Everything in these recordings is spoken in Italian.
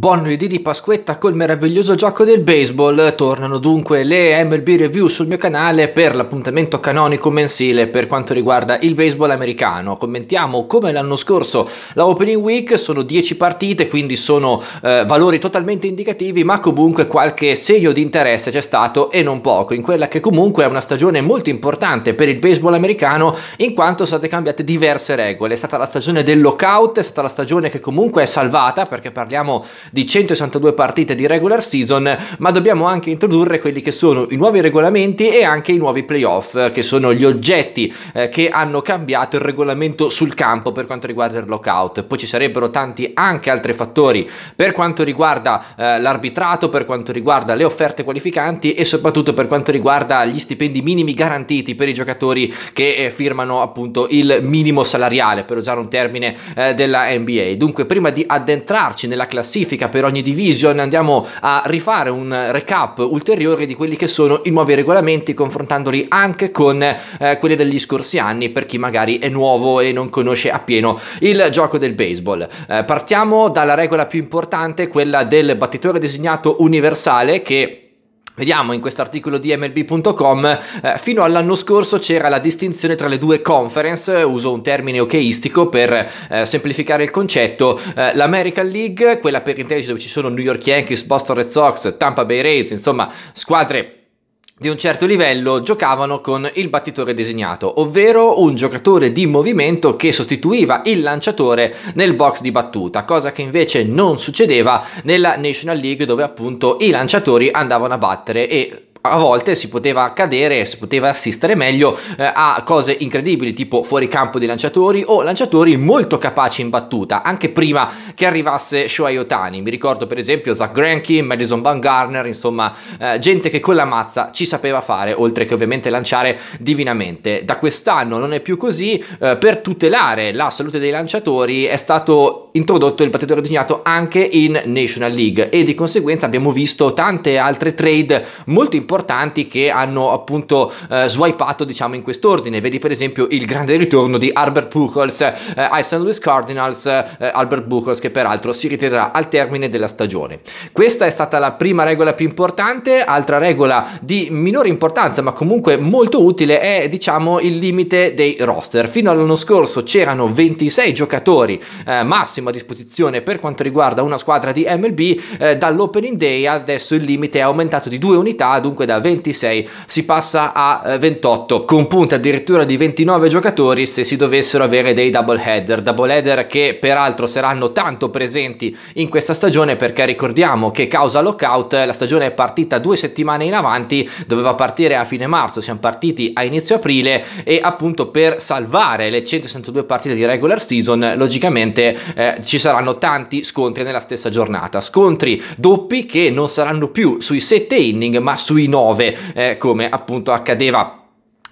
Buon lunedì di Pasquetta col meraviglioso gioco del baseball. Tornano dunque le MLB Review sul mio canale per l'appuntamento canonico mensile per quanto riguarda il baseball americano. Commentiamo come l'anno scorso la Opening Week, sono 10 partite, quindi sono eh, valori totalmente indicativi, ma comunque qualche segno di interesse c'è stato e non poco in quella che comunque è una stagione molto importante per il baseball americano in quanto sono state cambiate diverse regole. È stata la stagione del lockout, è stata la stagione che comunque è salvata perché parliamo di 162 partite di regular season, ma dobbiamo anche introdurre quelli che sono i nuovi regolamenti e anche i nuovi playoff, eh, che sono gli oggetti eh, che hanno cambiato il regolamento sul campo per quanto riguarda il lockout. Poi ci sarebbero tanti anche altri fattori per quanto riguarda eh, l'arbitrato, per quanto riguarda le offerte qualificanti e soprattutto per quanto riguarda gli stipendi minimi garantiti per i giocatori che eh, firmano appunto il minimo salariale, per usare un termine eh, della NBA. Dunque, prima di addentrarci nella classifica specifica per ogni division, andiamo a rifare un recap ulteriore di quelli che sono i nuovi regolamenti confrontandoli anche con eh, quelli degli scorsi anni per chi magari è nuovo e non conosce appieno il gioco del baseball. Eh, partiamo dalla regola più importante, quella del battitore designato universale che Vediamo in questo articolo di MLB.com, eh, fino all'anno scorso c'era la distinzione tra le due conference, uso un termine okeistico per eh, semplificare il concetto, eh, l'American League, quella per intendere dove ci sono New York Yankees, Boston Red Sox, Tampa Bay Rays, insomma squadre di un certo livello giocavano con il battitore designato, ovvero un giocatore di movimento che sostituiva il lanciatore nel box di battuta, cosa che invece non succedeva nella National League dove appunto i lanciatori andavano a battere e a volte si poteva cadere, si poteva assistere meglio eh, a cose incredibili tipo fuoricampo campo dei lanciatori o lanciatori molto capaci in battuta anche prima che arrivasse Shohei Otani. Mi ricordo per esempio Zach Granke, Madison Van Garner, insomma eh, gente che con la mazza ci sapeva fare oltre che ovviamente lanciare divinamente. Da quest'anno non è più così, eh, per tutelare la salute dei lanciatori è stato introdotto il battitore designato anche in National League e di conseguenza abbiamo visto tante altre trade molto importanti importanti che hanno appunto eh, swipato diciamo in quest'ordine vedi per esempio il grande ritorno di Albert Buchholz eh, ai St. Louis Cardinals eh, Albert Buchholz che peraltro si ritirerà al termine della stagione questa è stata la prima regola più importante altra regola di minore importanza ma comunque molto utile è diciamo il limite dei roster fino all'anno scorso c'erano 26 giocatori eh, massimo a disposizione per quanto riguarda una squadra di MLB eh, dall'opening day adesso il limite è aumentato di due unità dunque dunque da 26 si passa a 28 eh, con punte addirittura di 29 giocatori se si dovessero avere dei double header, double header che peraltro saranno tanto presenti in questa stagione perché ricordiamo che causa lockout la stagione è partita due settimane in avanti, doveva partire a fine marzo, siamo partiti a inizio aprile e appunto per salvare le 162 partite di regular season logicamente eh, ci saranno tanti scontri nella stessa giornata, scontri doppi che non saranno più sui 7 inning ma sui 9 eh, come appunto accadeva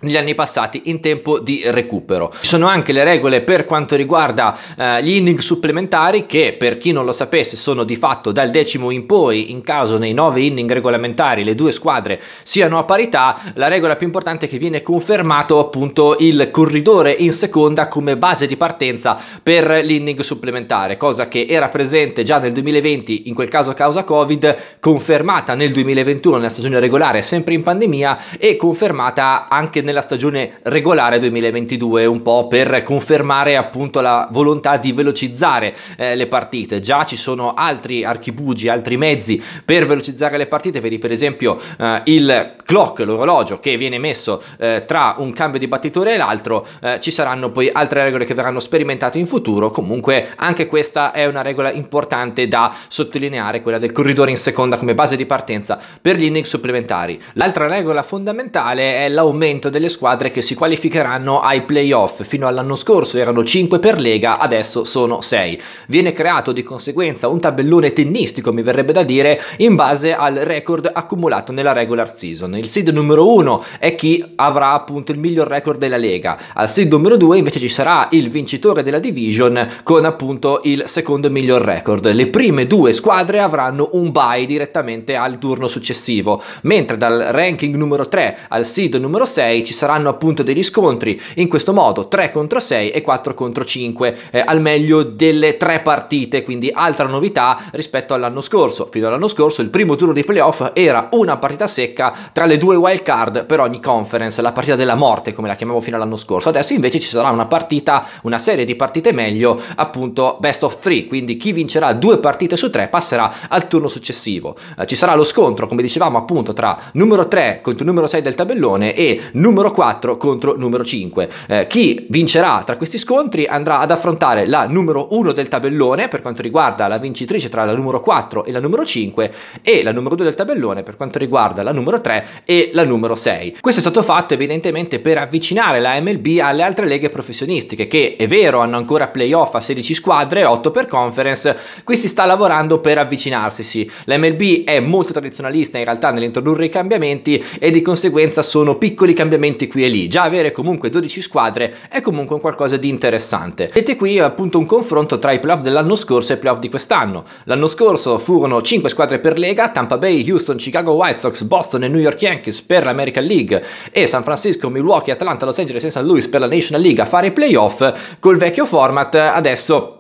negli anni passati in tempo di recupero. Ci sono anche le regole per quanto riguarda eh, gli inning supplementari che per chi non lo sapesse sono di fatto dal decimo in poi in caso nei nove inning regolamentari le due squadre siano a parità, la regola più importante è che viene confermato appunto il corridore in seconda come base di partenza per l'inning supplementare, cosa che era presente già nel 2020 in quel caso a causa Covid, confermata nel 2021 nella stagione regolare sempre in pandemia e confermata anche nel nella stagione regolare 2022, un po' per confermare appunto la volontà di velocizzare eh, le partite. Già ci sono altri archibugi, altri mezzi per velocizzare le partite, vedi per esempio eh, il clock, l'orologio che viene messo eh, tra un cambio di battitore e l'altro, eh, ci saranno poi altre regole che verranno sperimentate in futuro, comunque anche questa è una regola importante da sottolineare, quella del corridore in seconda come base di partenza per gli inning supplementari. L'altra regola fondamentale è l'aumento del delle squadre che si qualificheranno ai playoff. Fino all'anno scorso erano 5 per lega, adesso sono 6. Viene creato di conseguenza un tabellone tennistico, mi verrebbe da dire, in base al record accumulato nella regular season. Il seed numero 1 è chi avrà appunto il miglior record della lega. Al seed numero 2 invece ci sarà il vincitore della division con appunto il secondo miglior record. Le prime due squadre avranno un bye direttamente al turno successivo, mentre dal ranking numero 3 al seed numero 6 ci saranno appunto degli scontri in questo modo 3 contro 6 e 4 contro 5 eh, al meglio delle tre partite quindi altra novità rispetto all'anno scorso fino all'anno scorso il primo turno dei playoff era una partita secca tra le due wild card per ogni conference la partita della morte come la chiamavo fino all'anno scorso adesso invece ci sarà una partita una serie di partite meglio appunto best of three quindi chi vincerà due partite su tre passerà al turno successivo eh, ci sarà lo scontro come dicevamo appunto tra numero 3 contro numero 6 del tabellone e numero numero 4 contro numero 5. Eh, chi vincerà tra questi scontri andrà ad affrontare la numero 1 del tabellone per quanto riguarda la vincitrice tra la numero 4 e la numero 5 e la numero 2 del tabellone per quanto riguarda la numero 3 e la numero 6. Questo è stato fatto evidentemente per avvicinare la MLB alle altre leghe professionistiche che è vero hanno ancora playoff a 16 squadre, 8 per conference, qui si sta lavorando per avvicinarsi. Sì. La MLB è molto tradizionalista in realtà nell'introdurre i cambiamenti e di conseguenza sono piccoli cambiamenti movimenti qui e lì, già avere comunque 12 squadre è comunque qualcosa di interessante. Vedete qui appunto un confronto tra i playoff dell'anno scorso e i playoff di quest'anno. L'anno scorso furono 5 squadre per lega, Tampa Bay, Houston, Chicago White Sox, Boston e New York Yankees per l'American League e San Francisco, Milwaukee, Atlanta, Los Angeles e St. Louis per la National League a fare i playoff col vecchio format adesso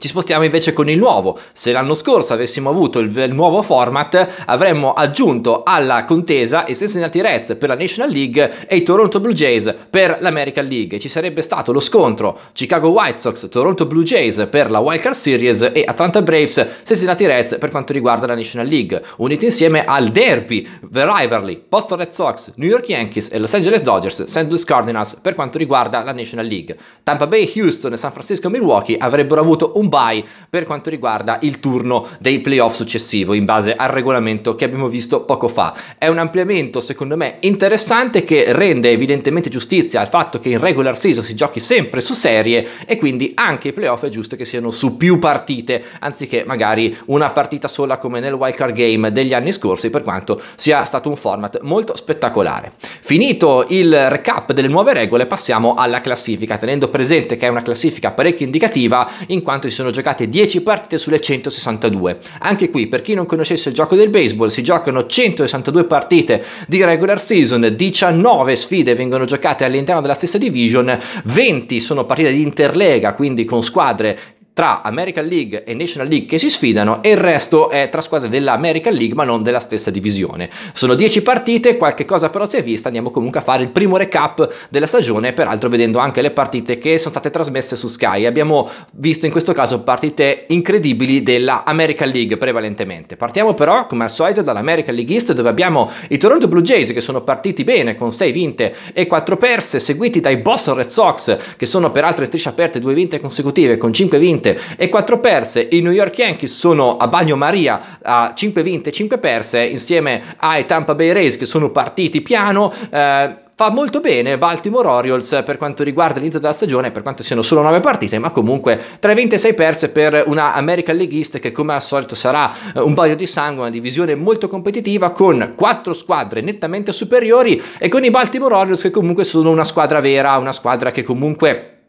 ci spostiamo invece con il nuovo. Se l'anno scorso avessimo avuto il, il nuovo format, avremmo aggiunto alla contesa i Cincinnati Reds per la National League e i Toronto Blue Jays per l'American League. Ci sarebbe stato lo scontro Chicago White Sox, Toronto Blue Jays per la Wildcard Series e Atlanta Braves, Cincinnati Reds per quanto riguarda la National League, uniti insieme al derby, The Rivalry, Boston Red Sox, New York Yankees e Los Angeles Dodgers, St. Louis Cardinals per quanto riguarda la National League. Tampa Bay, Houston, e San Francisco Milwaukee avrebbero avuto un bye per quanto riguarda il turno dei playoff successivo in base al regolamento che abbiamo visto poco fa. È un ampliamento secondo me interessante che rende evidentemente giustizia al fatto che in regular season si giochi sempre su serie e quindi anche i playoff è giusto che siano su più partite anziché magari una partita sola come nel wildcard game degli anni scorsi per quanto sia stato un format molto spettacolare. Finito il recap delle nuove regole passiamo alla classifica tenendo presente che è una classifica parecchio indicativa in quanto si sono sono giocate 10 partite sulle 162. Anche qui, per chi non conoscesse il gioco del baseball, si giocano 162 partite di regular season, 19 sfide vengono giocate all'interno della stessa division, 20 sono partite di interlega, quindi con squadre tra American League e National League che si sfidano e il resto è tra squadre dell'American League ma non della stessa divisione. Sono 10 partite, qualche cosa però si è vista, andiamo comunque a fare il primo recap della stagione, peraltro vedendo anche le partite che sono state trasmesse su Sky. Abbiamo visto in questo caso partite incredibili della American League prevalentemente. Partiamo però come al solito dall'American League East dove abbiamo i Toronto Blue Jays che sono partiti bene con 6 vinte e 4 perse, seguiti dai Boston Red Sox che sono peraltro in striscia aperte 2 vinte consecutive con 5 vinte vinte e 4 perse. I New York Yankees sono a bagnomaria a 5 vinte e 5 perse insieme ai Tampa Bay Rays che sono partiti piano. Eh, fa molto bene Baltimore Orioles per quanto riguarda l'inizio della stagione, per quanto siano solo 9 partite, ma comunque tra 26 perse per una American League che come al solito sarà eh, un bagno di sangue, una divisione molto competitiva con 4 squadre nettamente superiori e con i Baltimore Orioles che comunque sono una squadra vera, una squadra che comunque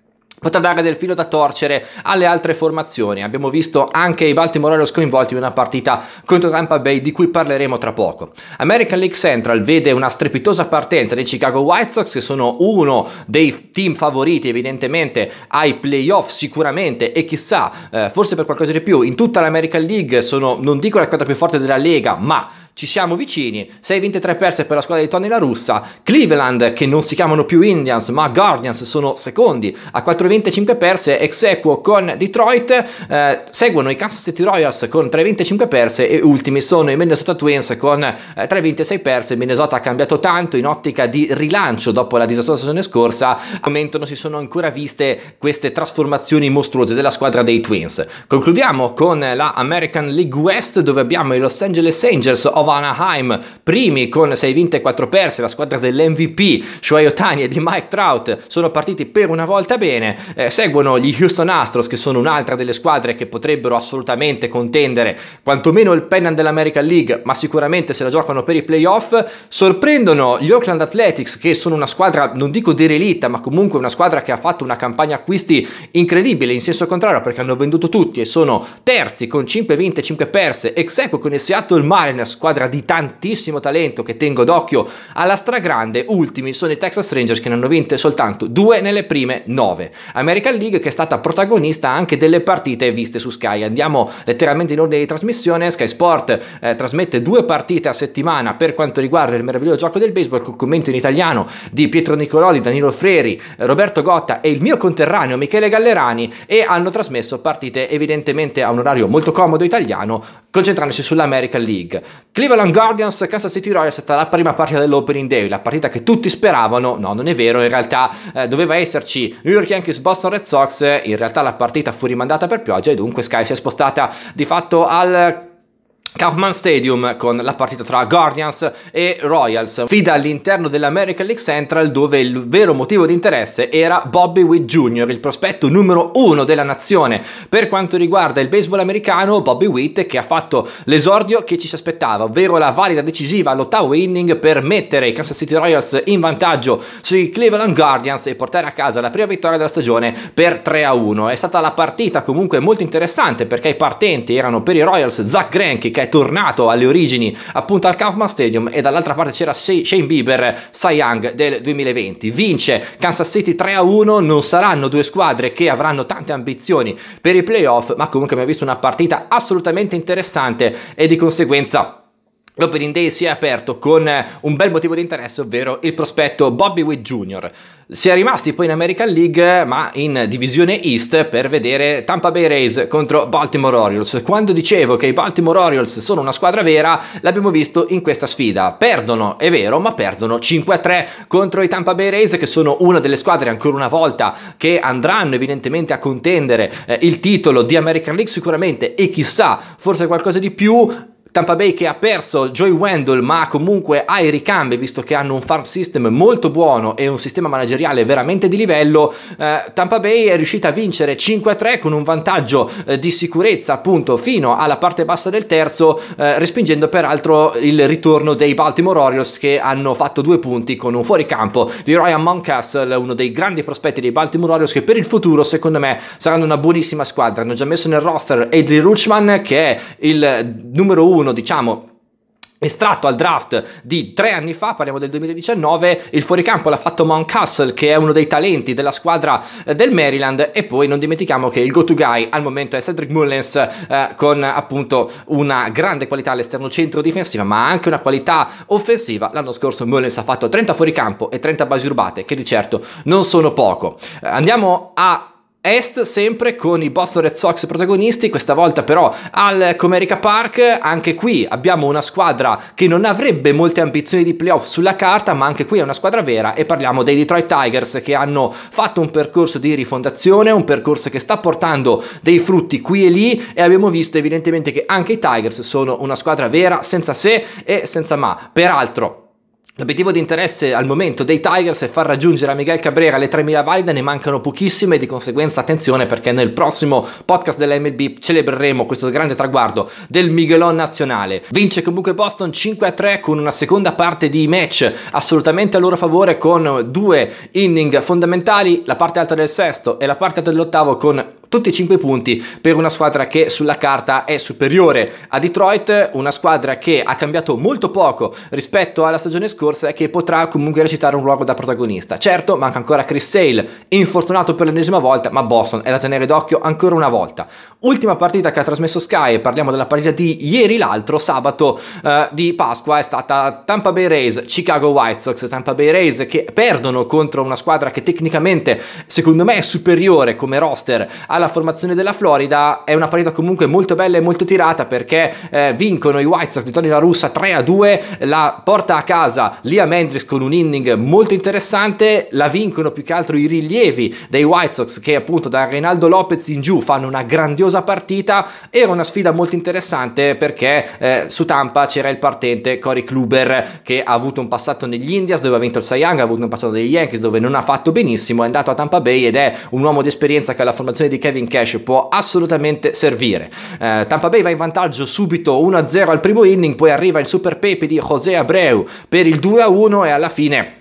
potrà dare del filo da torcere alle altre formazioni. Abbiamo visto anche i Baltimore Orioles coinvolti in una partita contro Tampa Bay di cui parleremo tra poco. American League Central vede una strepitosa partenza dei Chicago White Sox che sono uno dei team favoriti evidentemente ai playoff sicuramente e chissà eh, forse per qualcosa di più in tutta l'American League sono non dico la squadra più forte della Lega ma ci siamo vicini 6 vinte 3 perse per la squadra di Tony La Russa Cleveland che non si chiamano più Indians ma Guardians sono secondi a 4 25 perse ex equo con Detroit, eh, seguono i Kansas City Royals con 3,25 perse e ultimi sono i Minnesota Twins con eh, 3 perse. Minnesota ha cambiato tanto in ottica di rilancio dopo la disastrosa stagione scorsa. Al momento non si sono ancora viste queste trasformazioni mostruose della squadra dei Twins. Concludiamo con la American League West dove abbiamo i Los Angeles Angels of Anaheim primi con 6 vinte e 4 perse. La squadra dell'MVP Shohei Otani e di Mike Trout sono partiti per una volta bene. Eh, seguono gli Houston Astros, che sono un'altra delle squadre che potrebbero assolutamente contendere quantomeno il pennant dell'American League, ma sicuramente se la giocano per i playoff. Sorprendono gli Oakland Athletics, che sono una squadra, non dico derelitta, ma comunque una squadra che ha fatto una campagna acquisti incredibile, in senso contrario, perché hanno venduto tutti e sono terzi con 5 vinte e 5 perse, ex equo con il Seattle Mariners, squadra di tantissimo talento che tengo d'occhio alla stragrande. Ultimi sono i Texas Rangers che ne hanno vinte soltanto due nelle prime nove. American League che è stata protagonista anche delle partite viste su Sky. Andiamo letteralmente in ordine di trasmissione, Sky Sport eh, trasmette due partite a settimana per quanto riguarda il meraviglioso gioco del baseball con commento in italiano di Pietro Nicololi, Danilo Freri, eh, Roberto Gotta e il mio conterraneo Michele Gallerani e hanno trasmesso partite evidentemente a un orario molto comodo italiano concentrandosi sull'American League. Cleveland Guardians Kansas City Royals è stata la prima partita dell'Opening Day, la partita che tutti speravano, no non è vero, in realtà eh, doveva esserci New York Yankees Boston Red Sox, in realtà la partita fu rimandata per pioggia e dunque Sky si è spostata di fatto al Kaufman Stadium con la partita tra Guardians e Royals, fida all'interno dell'American League Central dove il vero motivo di interesse era Bobby Witt Jr., il prospetto numero uno della nazione per quanto riguarda il baseball americano, Bobby Witt che ha fatto l'esordio che ci si aspettava, ovvero la valida decisiva all'ottavo inning per mettere i Kansas City Royals in vantaggio sui Cleveland Guardians e portare a casa la prima vittoria della stagione per 3-1. È stata la partita comunque molto interessante perché i partenti erano per i Royals Zach Greinke che che è tornato alle origini appunto al Kaufman Stadium e dall'altra parte c'era Shane Bieber, Cy Young del 2020. Vince Kansas City 3-1, non saranno due squadre che avranno tante ambizioni per i playoff, ma comunque abbiamo visto una partita assolutamente interessante e di conseguenza L'Opening Day si è aperto con eh, un bel motivo di interesse, ovvero il prospetto Bobby Witt Jr. Si è rimasti poi in American League, ma in divisione East per vedere Tampa Bay Rays contro Baltimore Orioles. Quando dicevo che i Baltimore Orioles sono una squadra vera, l'abbiamo visto in questa sfida. Perdono, è vero, ma perdono 5-3 contro i Tampa Bay Rays, che sono una delle squadre ancora una volta che andranno evidentemente a contendere eh, il titolo di American League sicuramente e chissà, forse qualcosa di più Tampa Bay che ha perso Joy Wendell ma comunque ha i ricambi visto che hanno un farm system molto buono e un sistema manageriale veramente di livello eh, Tampa Bay è riuscita a vincere 5-3 con un vantaggio eh, di sicurezza appunto fino alla parte bassa del terzo eh, respingendo peraltro il ritorno dei Baltimore Orioles che hanno fatto due punti con un fuoricampo di Ryan Mountcastle uno dei grandi prospetti dei Baltimore Orioles che per il futuro secondo me saranno una buonissima squadra hanno già messo nel roster Adrian Ruchman che è il numero uno uno, diciamo, estratto al draft di tre anni fa, parliamo del 2019, il fuoricampo l'ha fatto Mountcastle che è uno dei talenti della squadra eh, del Maryland e poi non dimentichiamo che il go-to guy al momento è Cedric Mullens eh, con appunto una grande qualità all'esterno centro difensiva ma anche una qualità offensiva, l'anno scorso Mullens ha fatto 30 fuoricampo e 30 basi rubate che di certo non sono poco. Eh, andiamo a Est sempre con i Boston Red Sox protagonisti, questa volta però al Comerica Park, anche qui abbiamo una squadra che non avrebbe molte ambizioni di playoff sulla carta, ma anche qui è una squadra vera e parliamo dei Detroit Tigers che hanno fatto un percorso di rifondazione, un percorso che sta portando dei frutti qui e lì e abbiamo visto evidentemente che anche i Tigers sono una squadra vera, senza se e senza ma. Peraltro L'obiettivo di interesse al momento dei Tigers è far raggiungere a Miguel Cabrera le 3.000 valide, ne mancano pochissime, e di conseguenza attenzione perché nel prossimo podcast dell'MLB celebreremo questo grande traguardo del Miguelon nazionale. Vince comunque Boston 5-3 con una seconda parte di match assolutamente a loro favore con due inning fondamentali, la parte alta del sesto e la parte alta dell'ottavo con tutti e 5 punti per una squadra che sulla carta è superiore a Detroit, una squadra che ha cambiato molto poco rispetto alla stagione scorsa e che potrà comunque recitare un ruolo da protagonista. Certo, manca ancora Chris Sale, infortunato per l'ennesima volta, ma Boston è da tenere d'occhio ancora una volta. Ultima partita che ha trasmesso Sky, parliamo della partita di ieri l'altro, sabato eh, di Pasqua, è stata Tampa Bay Rays, Chicago White Sox, Tampa Bay Rays che perdono contro una squadra che tecnicamente secondo me è superiore come roster alla alla formazione della Florida è una partita comunque molto bella e molto tirata perché eh, vincono i White Sox di Tony La Russa 3 a 2, la porta a casa Liam Hendricks con un inning molto interessante, la vincono più che altro i rilievi dei White Sox che appunto da Reinaldo Lopez in giù fanno una grandiosa partita, era una sfida molto interessante perché eh, su Tampa c'era il partente Cory Kluber che ha avuto un passato negli Indias dove ha vinto il Cy Young, ha avuto un passato negli Yankees dove non ha fatto benissimo, è andato a Tampa Bay ed è un uomo di esperienza che ha la formazione di Kevin Kevin Cash può assolutamente servire. Eh, Tampa Bay va in vantaggio subito 1-0 al primo inning, poi arriva il super pepe di José Abreu per il 2-1 e alla fine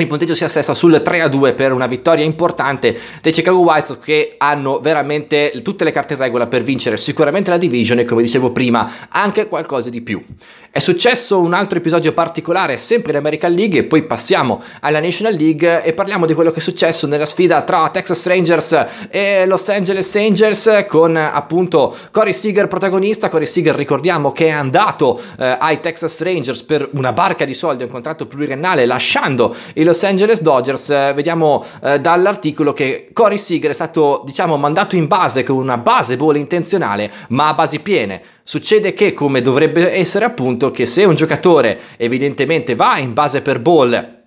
il punteggio si assesta sul 3-2 a per una vittoria importante dei Chicago White Sox che hanno veramente tutte le carte in regola per vincere sicuramente la division e come dicevo prima anche qualcosa di più. È successo un altro episodio particolare sempre in American League e poi passiamo alla National League e parliamo di quello che è successo nella sfida tra Texas Rangers e Los Angeles Angels con appunto Corey Seager protagonista. Corey Seager ricordiamo che è andato eh, ai Texas Rangers per una barca di soldi, un contratto pluriennale lasciando il i Los Angeles Dodgers, eh, vediamo eh, dall'articolo che Corey Seager è stato diciamo mandato in base con una base bolle intenzionale ma a basi piene. Succede che come dovrebbe essere appunto che se un giocatore evidentemente va in base per ball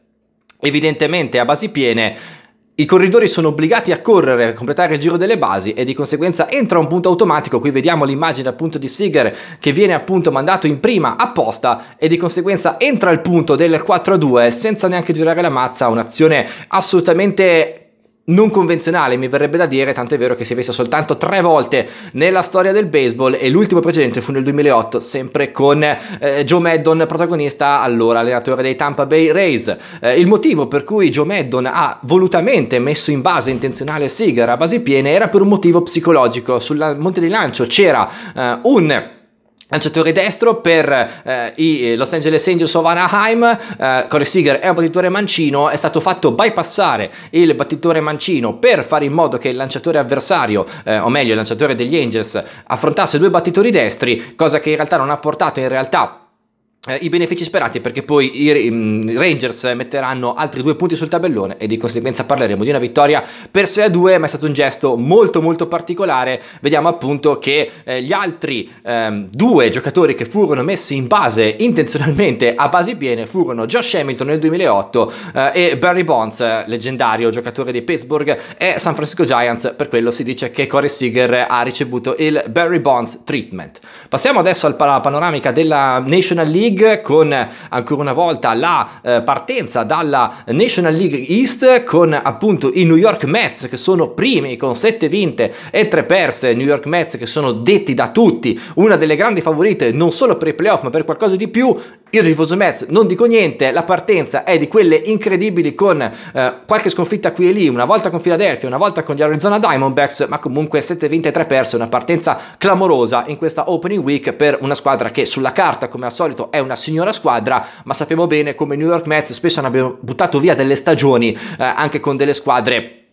evidentemente a basi piene i corridori sono obbligati a correre, a completare il giro delle basi e di conseguenza entra un punto automatico, qui vediamo l'immagine appunto di Seager che viene appunto mandato in prima apposta e di conseguenza entra il punto del 4-2 senza neanche girare la mazza, un'azione assolutamente non convenzionale, mi verrebbe da dire, tanto è vero che si è visto soltanto tre volte nella storia del baseball e l'ultimo precedente fu nel 2008, sempre con eh, Joe Maddon protagonista, allora allenatore dei Tampa Bay Rays. Eh, il motivo per cui Joe Maddon ha volutamente messo in base intenzionale Seager a basi piene era per un motivo psicologico. Sul monte di lancio c'era eh, un lanciatore destro per eh, i Los Angeles Angels of Anaheim eh, Corey Seager è un battitore mancino è stato fatto bypassare il battitore mancino per fare in modo che il lanciatore avversario eh, o meglio il lanciatore degli Angels affrontasse due battitori destri cosa che in realtà non ha portato in realtà eh, i benefici sperati perché poi mm, i Rangers metteranno altri due punti sul tabellone e di conseguenza parleremo di una vittoria per 6 a 2 ma è stato un gesto molto molto particolare vediamo appunto che eh, gli altri ehm, due giocatori che furono messi in base intenzionalmente a basi piene furono Josh Hamilton nel 2008 eh, e Barry Bonds leggendario giocatore dei Pittsburgh e San Francisco Giants per quello si dice che Corey Seager ha ricevuto il Barry Bonds treatment passiamo adesso alla panoramica della National League League con ancora una volta la eh, partenza dalla National League East con appunto i New York Mets che sono primi con 7 vinte e 3 perse, New York Mets che sono detti da tutti, una delle grandi favorite non solo per i playoff ma per qualcosa di più, io tifoso Mets non dico niente, la partenza è di quelle incredibili con eh, qualche sconfitta qui e lì, una volta con Philadelphia, una volta con gli Arizona Diamondbacks, ma comunque 7 vinte e 3 perse, una partenza clamorosa in questa opening week per una squadra che sulla carta come al solito è un una signora squadra, ma sappiamo bene come New York Mets spesso hanno buttato via delle stagioni eh, anche con delle squadre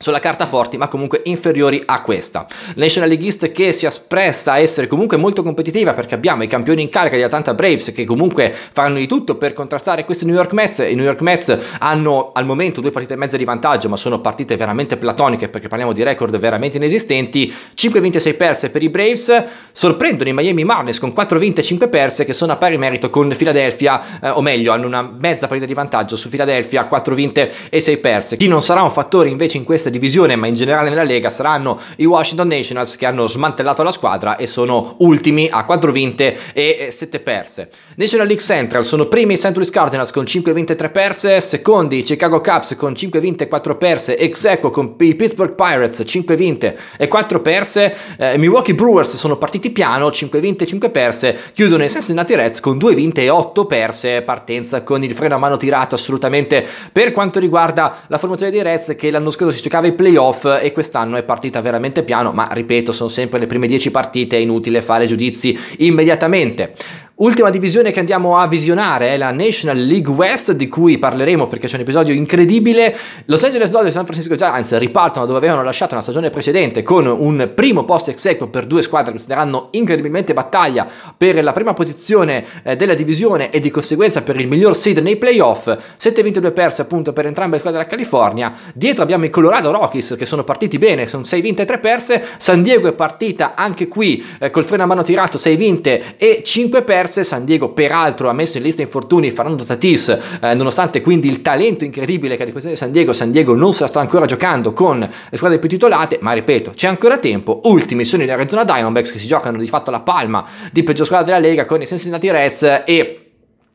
sulla carta forti ma comunque inferiori a questa National League East che si espressa a essere comunque molto competitiva perché abbiamo i campioni in carica di Atlanta Braves che comunque fanno di tutto per contrastare questi New York Mets i New York Mets hanno al momento due partite e mezza di vantaggio ma sono partite veramente platoniche perché parliamo di record veramente inesistenti 5 vinte e 6 perse per i Braves sorprendono i Miami Marlins con 4 vinte e 5 perse che sono a pari merito con Philadelphia eh, o meglio hanno una mezza partita di vantaggio su Philadelphia 4 vinte e 6 perse chi non sarà un fattore invece in queste questa divisione, ma in generale nella Lega, saranno i Washington Nationals che hanno smantellato la squadra e sono ultimi a 4 vinte e 7 perse. National League Central sono primi i St. Louis Cardinals con 5 vinte e 3 perse, secondi i Chicago Cubs con 5 vinte e 4 perse, ex equo con i Pittsburgh Pirates 5 vinte e 4 perse, eh, Milwaukee Brewers sono partiti piano, 5 vinte e 5 perse, chiudono i Cincinnati Reds con 2 vinte e 8 perse, partenza con il freno a mano tirato assolutamente per quanto riguarda la formazione dei Reds che l'anno scorso si giocava giocava i playoff e quest'anno è partita veramente piano, ma ripeto, sono sempre le prime 10 partite, è inutile fare giudizi immediatamente. Ultima divisione che andiamo a visionare è la National League West, di cui parleremo perché c'è un episodio incredibile. Los Angeles Dodgers e San Francisco Giants ripartono dove avevano lasciato la stagione precedente con un primo posto ex equo per due squadre che si daranno incredibilmente battaglia per la prima posizione eh, della divisione e di conseguenza per il miglior seed nei playoff. 7 vinte e 2 perse appunto per entrambe le squadre della California. Dietro abbiamo i Colorado Rockies che sono partiti bene, sono 6 vinte e 3 perse. San Diego è partita anche qui eh, col freno a mano tirato, 6 vinte e 5 perse perse, San Diego peraltro ha messo in lista infortuni Fernando Tatis, eh, nonostante quindi il talento incredibile che ha di San Diego, San Diego non se la sta ancora giocando con le squadre più titolate, ma ripeto, c'è ancora tempo, ultimi sono gli Arizona Diamondbacks che si giocano di fatto la palma di peggior squadra della Lega con i Cincinnati Reds e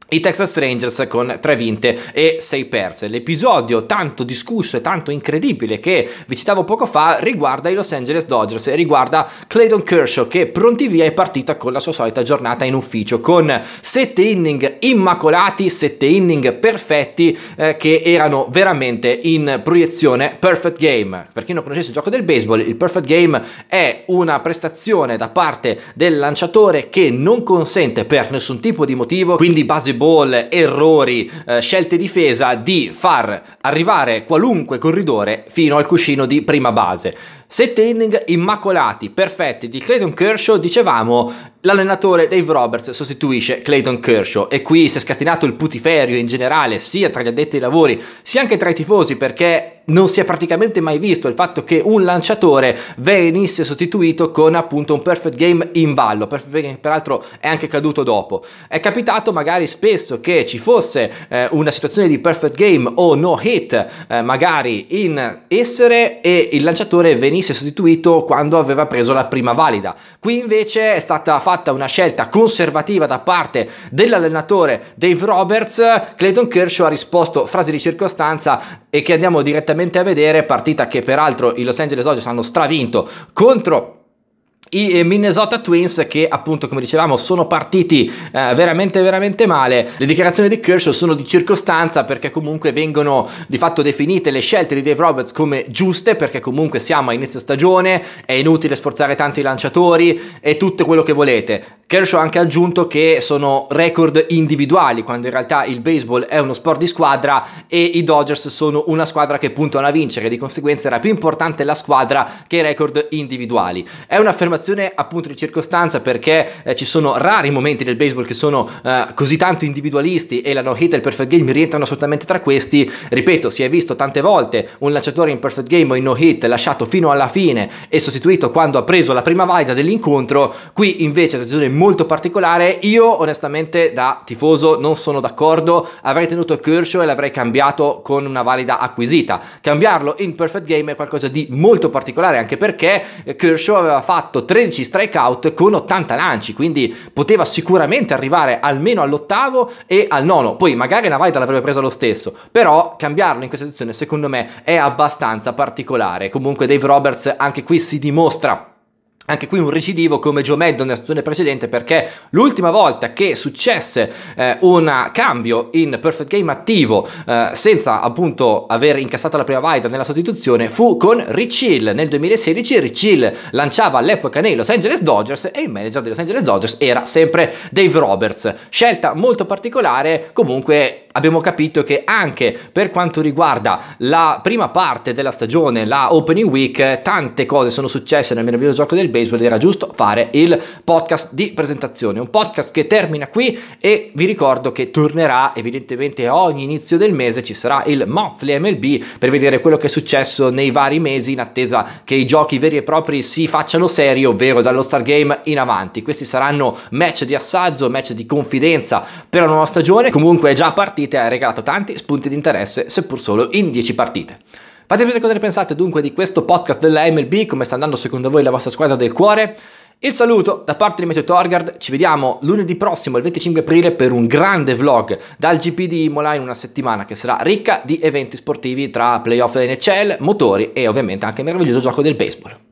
i Texas Rangers con 3 vinte e 6 perse. L'episodio tanto discusso e tanto incredibile che vi citavo poco fa riguarda i Los Angeles Dodgers e riguarda Clayton Kershaw che pronti via è partita con la sua solita giornata in ufficio con 7 inning immacolati, 7 inning perfetti eh, che erano veramente in proiezione perfect game. Per chi non conoscesse il gioco del baseball, il perfect game è una prestazione da parte del lanciatore che non consente per nessun tipo di motivo, quindi baseball ball, errori, eh, scelte difesa di far arrivare qualunque corridore fino al cuscino di prima base. Sette inning immacolati, perfetti di Clayton Kershaw, dicevamo l'allenatore Dave Roberts sostituisce Clayton Kershaw e qui si è scatenato il putiferio in generale sia tra gli addetti ai lavori sia anche tra i tifosi perché non si è praticamente mai visto il fatto che un lanciatore venisse sostituito con appunto un perfect game in ballo, perfect game peraltro è anche caduto dopo. È capitato magari spesso che ci fosse eh, una situazione di perfect game o no hit eh, magari in essere e il lanciatore venisse si è sostituito quando aveva preso la prima valida. Qui invece è stata fatta una scelta conservativa da parte dell'allenatore Dave Roberts, Clayton Kershaw ha risposto frasi di circostanza e che andiamo direttamente a vedere, partita che peraltro i Los Angeles Dodgers hanno stravinto contro i Minnesota Twins che appunto come dicevamo sono partiti eh, veramente veramente male le dichiarazioni di Kershaw sono di circostanza perché comunque vengono di fatto definite le scelte di Dave Roberts come giuste perché comunque siamo a inizio stagione è inutile sforzare tanto i lanciatori e tutto quello che volete Kershaw ha anche aggiunto che sono record individuali quando in realtà il baseball è uno sport di squadra e i Dodgers sono una squadra che puntano a vincere di conseguenza era più importante la squadra che i record individuali è un'affermazione situazione appunto di circostanza perché eh, ci sono rari momenti del baseball che sono eh, così tanto individualisti e la no hit e il perfect game rientrano assolutamente tra questi. Ripeto, si è visto tante volte un lanciatore in perfect game o in no hit lasciato fino alla fine e sostituito quando ha preso la prima valida dell'incontro. Qui invece è una situazione molto particolare. Io onestamente da tifoso non sono d'accordo. Avrei tenuto Kershaw e l'avrei cambiato con una valida acquisita. Cambiarlo in perfect game è qualcosa di molto particolare anche perché eh, Kershaw aveva fatto solo 13 strikeout con 80 lanci, quindi poteva sicuramente arrivare almeno all'ottavo e al nono. Poi magari Navaita l'avrebbe presa lo stesso, però cambiarlo in questa situazione secondo me è abbastanza particolare. Comunque Dave Roberts anche qui si dimostra anche qui un recidivo come Joe Maddon nella stagione precedente perché l'ultima volta che successe eh, un cambio in Perfect Game attivo eh, senza appunto aver incassato la prima vaida nella sostituzione fu con Rich Hill nel 2016 Rich Hill lanciava all'epoca nei Los Angeles Dodgers e il manager dei Los Angeles Dodgers era sempre Dave Roberts scelta molto particolare comunque abbiamo capito che anche per quanto riguarda la prima parte della stagione, la opening week, tante cose sono successe nel meraviglioso gioco del baseball ed era giusto fare il podcast di presentazione, un podcast che termina qui e vi ricordo che tornerà evidentemente ogni inizio del mese ci sarà il Monthly MLB per vedere quello che è successo nei vari mesi in attesa che i giochi veri e propri si facciano seri, ovvero dallo Star Game in avanti. Questi saranno match di assaggio, match di confidenza per la nuova stagione, comunque è già partito partite ha regalato tanti spunti di interesse, seppur solo in 10 partite. Fatemi vedere cosa ne pensate dunque di questo podcast della MLB, come sta andando secondo voi la vostra squadra del cuore. Il saluto da parte di Meteo Torgard, ci vediamo lunedì prossimo, il 25 aprile, per un grande vlog dal GP di Imola in una settimana che sarà ricca di eventi sportivi tra playoff NHL, motori e ovviamente anche il meraviglioso gioco del baseball.